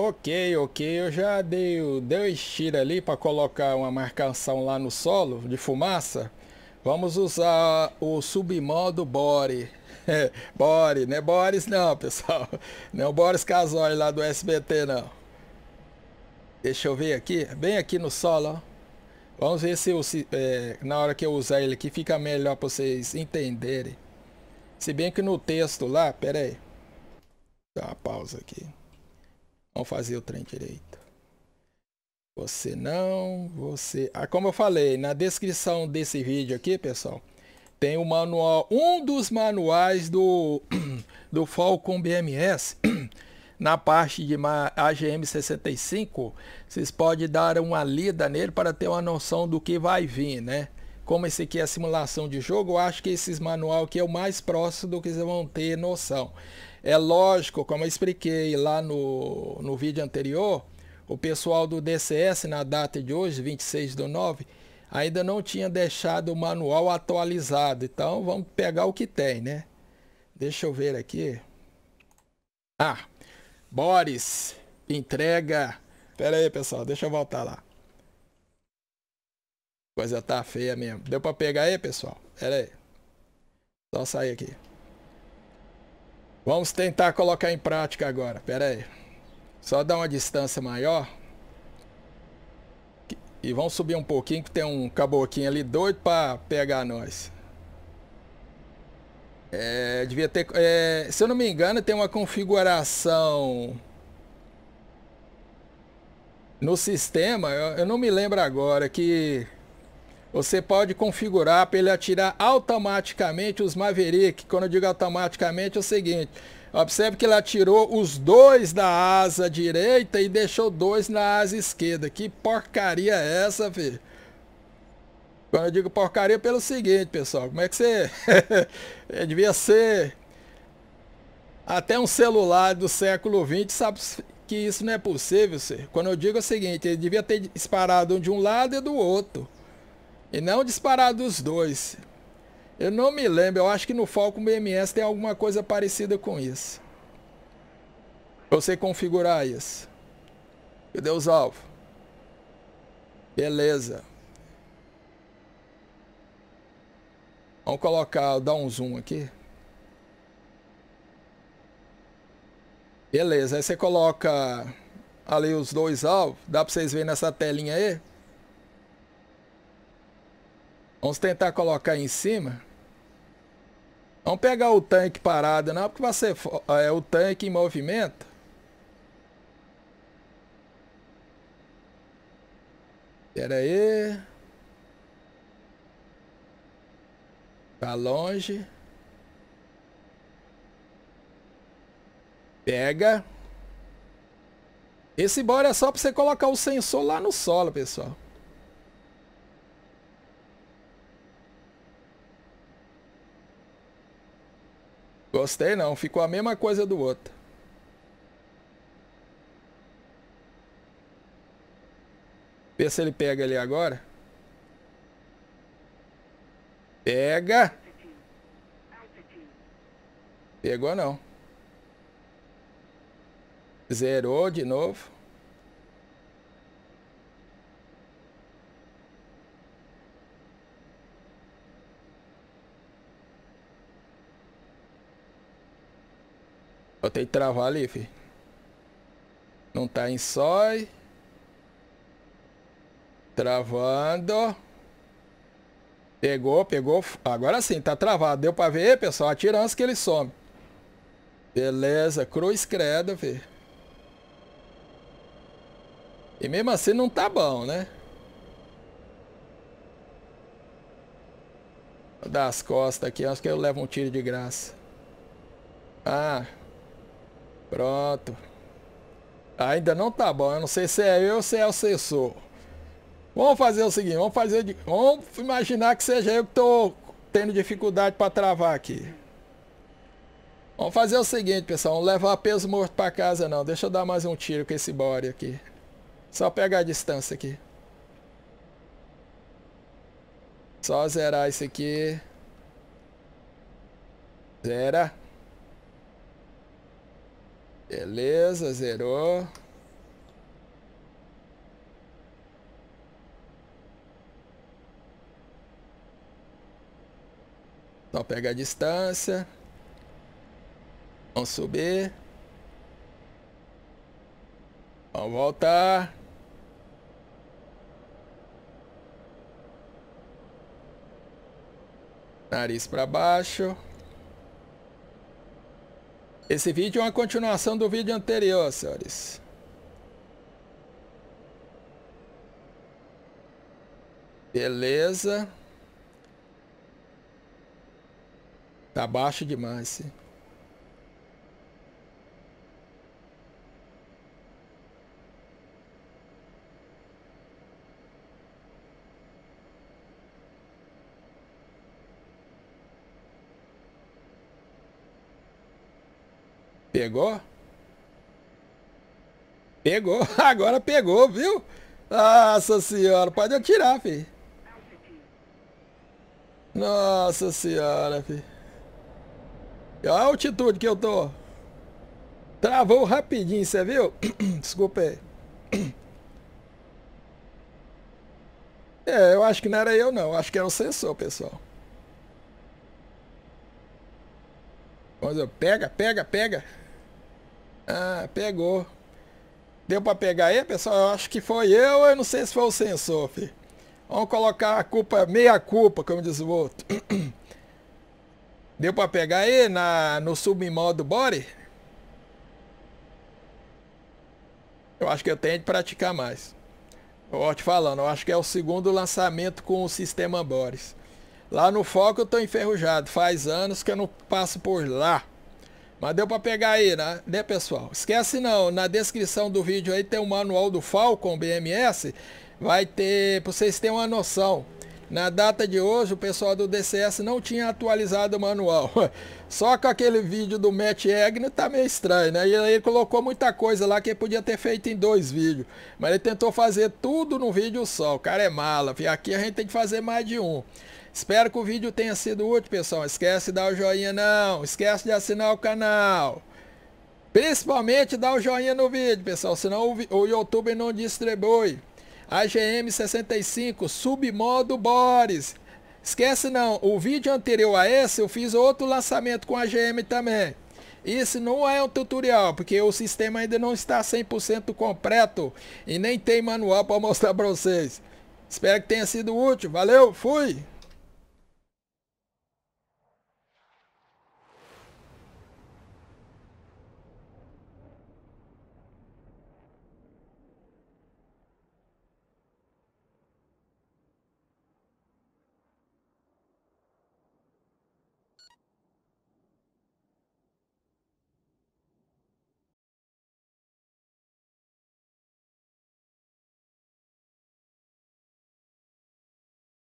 Ok, ok, eu já dei dois tiros ali para colocar uma marcação lá no solo de fumaça. Vamos usar o submodo Bore. Bore, não é Boris não, pessoal. Não é o Boris Casoli lá do SBT não. Deixa eu ver aqui, bem aqui no solo. Ó. Vamos ver se eu, é, na hora que eu usar ele aqui fica melhor para vocês entenderem. Se bem que no texto lá, pera aí. Dá uma pausa aqui. Vão fazer o trem direito. Você não, você... Ah, como eu falei, na descrição desse vídeo aqui, pessoal, tem o manual, um dos manuais do, do Falcon BMS, na parte de AGM 65, vocês podem dar uma lida nele para ter uma noção do que vai vir, né? Como esse aqui é simulação de jogo, eu acho que esses manual aqui é o mais próximo do que vocês vão ter noção. É lógico, como eu expliquei lá no, no vídeo anterior, o pessoal do DCS na data de hoje, 26 do 9, ainda não tinha deixado o manual atualizado. Então vamos pegar o que tem, né? Deixa eu ver aqui. Ah, Boris, entrega. Pera aí, pessoal, deixa eu voltar lá. Coisa tá feia mesmo. Deu pra pegar aí, pessoal? Pera aí. Só sair aqui. Vamos tentar colocar em prática agora. Pera aí. Só dar uma distância maior. E vamos subir um pouquinho que tem um caboquinho ali doido pra pegar nós. É, devia ter... É, se eu não me engano, tem uma configuração no sistema, eu, eu, não me lembro agora, que você pode configurar para ele atirar automaticamente os Maverick. Quando eu digo automaticamente é o seguinte. Observe que ele atirou os dois da asa direita e deixou dois na asa esquerda. Que porcaria é essa, filho? Quando eu digo porcaria é pelo seguinte, pessoal. Como é que você... É, devia ser... Até um celular do século XX sabe que isso não é possível, senhor. Quando eu digo é o seguinte, ele devia ter disparado de um lado e do outro. E não disparar dos dois. Eu não me lembro, eu acho que no Falcon BMS tem alguma coisa parecida com isso. Você configurar isso. Meu Deus alvo. Beleza. Vamos colocar, dar um zoom aqui. Beleza, aí você coloca ali os dois alvos. Dá pra vocês verem nessa telinha aí? Vamos tentar colocar em cima. Vamos pegar o tanque parado não, porque vai ser é, o tanque em movimento. Pera aí. Tá longe. Pega. Esse bora é só para você colocar o sensor lá no solo, pessoal. Gostei não, ficou a mesma coisa do outro. Vê se ele pega ali agora. Pega! Pegou não. Zerou de novo. Só tem que travar ali, fi. Não tá em sói. Travando. Pegou, pegou. Agora sim, tá travado. Deu pra ver, pessoal? antes que ele some. Beleza, cruz credo, fi. E mesmo assim não tá bom, né? Vou dar as costas aqui, acho que eu levo um tiro de graça. Ah, Pronto. Ainda não tá bom. Eu não sei se é eu ou se é o sensor. Vamos fazer o seguinte. Vamos fazer. De... Vamos imaginar que seja eu que tô tendo dificuldade para travar aqui. Vamos fazer o seguinte, pessoal. Não levar peso morto para casa, não. Deixa eu dar mais um tiro com esse body aqui. Só pegar a distância aqui. Só zerar isso aqui. Zera. Beleza, zerou. Só pega a distância. Vamos subir. Vamos voltar. Nariz para baixo. Esse vídeo é uma continuação do vídeo anterior, senhores. Beleza. Tá baixo demais. sim. pegou? Pegou, agora pegou, viu? Nossa senhora, pode atirar, filho. Nossa senhora, filho. Olha a altitude que eu tô. Travou rapidinho, você viu? Desculpa aí. É, eu acho que não era eu não, acho que era o sensor, pessoal. Vamos ver, pega, pega, pega. Ah, pegou. Deu para pegar aí, pessoal? Eu acho que foi eu, eu não sei se foi o sensor, filho. Vamos colocar a culpa, meia culpa, como diz o outro. Deu para pegar aí na, no submodo body? Eu acho que eu tenho de praticar mais. vou te falando, eu acho que é o segundo lançamento com o sistema Boris. Lá no foco eu tô enferrujado, faz anos que eu não passo por lá. Mas deu para pegar aí, né? né, pessoal? Esquece não, na descrição do vídeo aí tem o um manual do Falcon BMS, vai ter, para vocês terem uma noção. Na data de hoje, o pessoal do DCS não tinha atualizado o manual. Só com aquele vídeo do Matt Egner tá meio estranho, né? E ele colocou muita coisa lá que ele podia ter feito em dois vídeos. Mas ele tentou fazer tudo num vídeo só. O cara é mala. Aqui a gente tem que fazer mais de um. Espero que o vídeo tenha sido útil, pessoal. Esquece de dar o joinha, não. Esquece de assinar o canal. Principalmente dar o joinha no vídeo, pessoal. Senão o YouTube não distribui. AGM 65, submodo Boris. Esquece não, o vídeo anterior a esse eu fiz outro lançamento com AGM também. Isso não é um tutorial, porque o sistema ainda não está 100% completo e nem tem manual para mostrar para vocês. Espero que tenha sido útil. Valeu, fui!